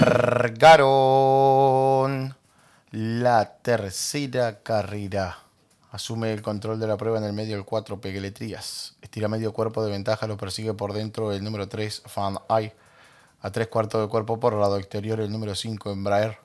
Largaron la tercera carrera. Asume el control de la prueba en el medio el 4 pegueletrías Estira medio cuerpo de ventaja, lo persigue por dentro el número 3 Fan A tres cuartos de cuerpo por lado exterior el número 5 Embraer.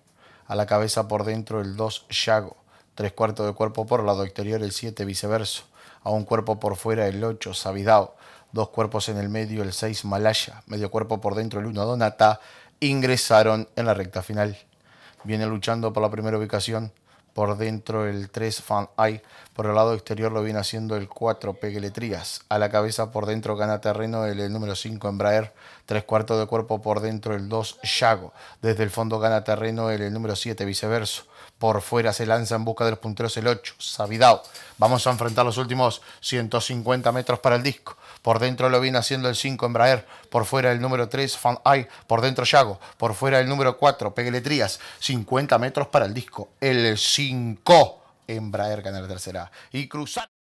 A la cabeza por dentro el 2 Shago. Tres cuartos de cuerpo por lado exterior el 7 viceverso. A un cuerpo por fuera el 8 Sabidao. Dos cuerpos en el medio el 6 Malaya. Medio cuerpo por dentro el 1 Donata ingresaron en la recta final. Viene luchando por la primera ubicación por dentro el 3 Fan Eye, por el lado exterior lo viene haciendo el 4 pegueletrías a la cabeza por dentro gana terreno el, número 5 Embraer, tres cuartos de cuerpo por dentro el 2 Yago, desde el fondo gana terreno el, número 7 Viceverso, por fuera se lanza en busca de los punteros el 8 Sabidao, vamos a enfrentar los últimos 150 metros para el disco. Por dentro lo viene haciendo el 5 Embraer. Por fuera el número 3 Fan Por dentro Yago. Por fuera el número 4 pegueletrías 50 metros para el disco. El 5... 5. Embraer gana la tercera. Y cruzar.